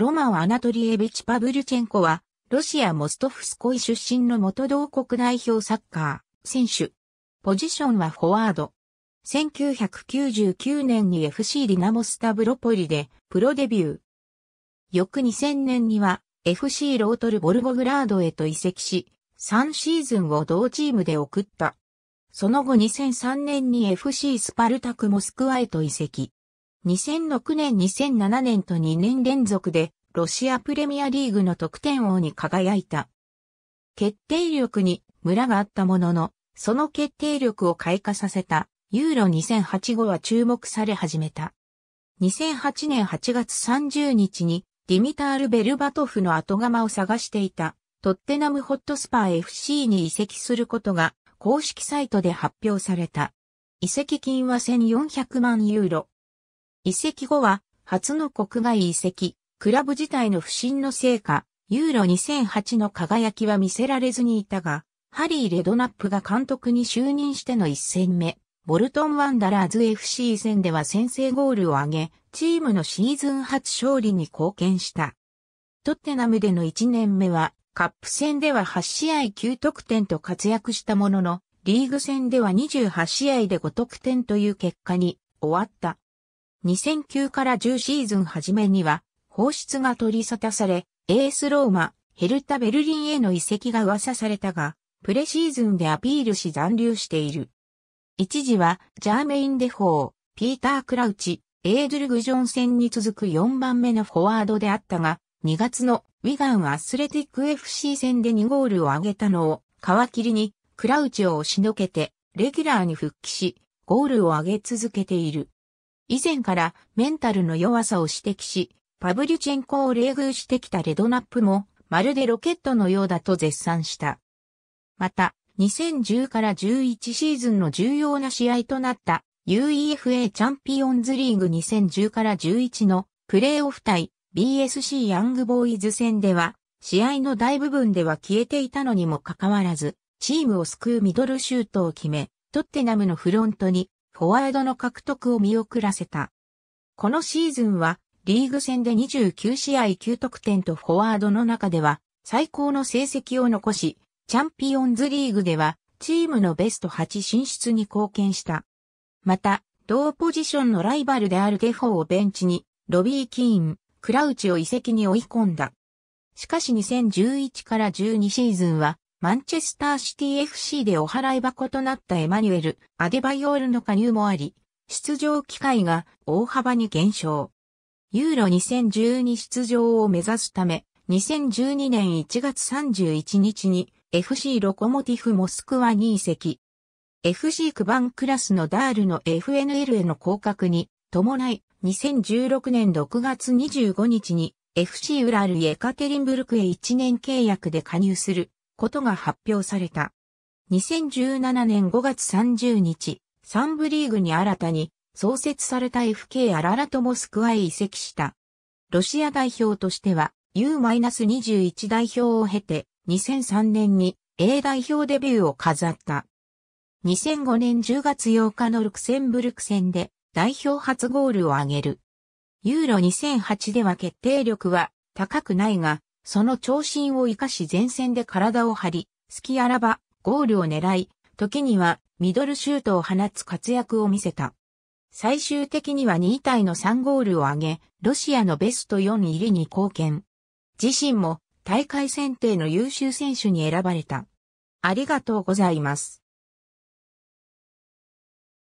ロマン・アナトリエビチ・パブリュチェンコは、ロシア・モストフスコイ出身の元同国代表サッカー選手。ポジションはフォワード。1999年に FC ディナモスタブロポリでプロデビュー。翌2000年には FC ロートルボルゴグラードへと移籍し、3シーズンを同チームで送った。その後2003年に FC スパルタクモスクワへと移籍。2006年2007年と2年連続でロシアプレミアリーグの得点王に輝いた。決定力にムラがあったものの、その決定力を開花させたユーロ2008後は注目され始めた。2008年8月30日にディミタール・ベルバトフの後釜を探していたトッテナムホットスパー FC に移籍することが公式サイトで発表された。移籍金は1400万ユーロ、移籍後は、初の国外移籍、クラブ自体の不振のせいか、ユーロ2008の輝きは見せられずにいたが、ハリー・レドナップが監督に就任しての一戦目、ボルトン・ワンダラーズ FC 戦では先制ゴールを挙げ、チームのシーズン初勝利に貢献した。トッテナムでの1年目は、カップ戦では8試合9得点と活躍したものの、リーグ戦では28試合で5得点という結果に終わった。2009から10シーズン初めには、放出が取り沙汰され、エースローマ、ヘルタ・ベルリンへの移籍が噂されたが、プレシーズンでアピールし残留している。一時は、ジャーメイン・デフォー、ピーター・クラウチ、エードル・グジョン戦に続く4番目のフォワードであったが、2月のウィガン・アスレティック FC 戦で2ゴールを挙げたのを、皮切りに、クラウチを押しのけて、レギュラーに復帰し、ゴールを上げ続けている。以前からメンタルの弱さを指摘し、パブリュチェンコを冷遇してきたレドナップも、まるでロケットのようだと絶賛した。また、2010から11シーズンの重要な試合となった UEFA チャンピオンズリーグ2010から11のプレーオフ対 BSC ヤングボーイズ戦では、試合の大部分では消えていたのにもかかわらず、チームを救うミドルシュートを決め、トッテナムのフロントにフォワードの獲得を見送らせた。このシーズンは、リーグ戦で29試合9得点とフォワードの中では、最高の成績を残し、チャンピオンズリーグでは、チームのベスト8進出に貢献した。また、同ポジションのライバルであるデフォーをベンチに、ロビー・キーン、クラウチを移籍に追い込んだ。しかし2011から12シーズンはマンチェスターシティ FC でお払い箱となったエマニュエル・アデバイオールの加入もあり、出場機会が大幅に減少。ユーロ2012出場を目指すため、2012年1月31日に FC ロコモティフモスクワに移籍。FC クバンクラスのダールの FNL への降格に伴い、2016年6月25日に FC ウラルエカテリンブルクへ1年契約で加入することが発表された。2017年5月30日、ン部リーグに新たに創設された FK アララトモスクワへ移籍した。ロシア代表としては U-21 代表を経て2003年に A 代表デビューを飾った。2005年10月8日のルクセンブルク戦で代表初ゴールを挙げる。ユーロ2008では決定力は高くないが、その長身を生かし前線で体を張り、隙あらば、ゴールを狙い、時にはミドルシュートを放つ活躍を見せた。最終的には2体の3ゴールを挙げ、ロシアのベスト4入りに貢献。自身も大会選定の優秀選手に選ばれた。ありがとうございます。